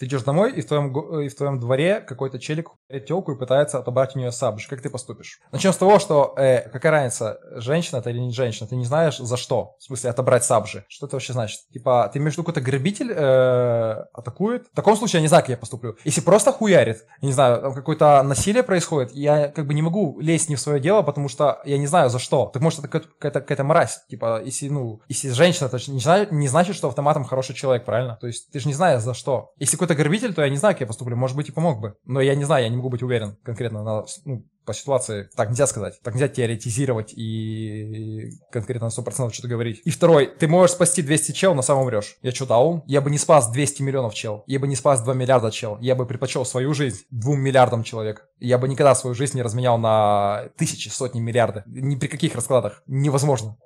ты идешь домой, и в твоем, э, и в твоем дворе какой-то челик телку и пытается отобрать у нее сабж. Как ты поступишь? Начнем с того, что э, какая разница, женщина это или не женщина, ты не знаешь за что. В смысле, отобрать сабжи. Что это вообще значит? Типа, ты между какой-то грабитель э, атакует? В таком случае я не знаю, как я поступлю. Если просто хуярит, я не знаю, там какое-то насилие происходит, я как бы не могу лезть не в свое дело, потому что я не знаю за что. Так может это какая-то, какая-то мразь. Типа, если, ну, если женщина, то не, не значит, что автоматом хороший человек, правильно? То есть ты же не знаешь за что. Если какой грабитель, то я не знаю, как я поступлю. Может быть, и помог бы. Но я не знаю, я не могу быть уверен конкретно на, ну, по ситуации. Так нельзя сказать. Так нельзя теоретизировать и, и конкретно на 100% что-то говорить. И второй. Ты можешь спасти 200 чел, но сам умрешь. Я что, даун? Я бы не спас 200 миллионов чел. Я бы не спас 2 миллиарда чел. Я бы предпочел свою жизнь 2 миллиардам человек. Я бы никогда свою жизнь не разменял на тысячи, сотни, миллиарды. Ни при каких раскладах. Невозможно.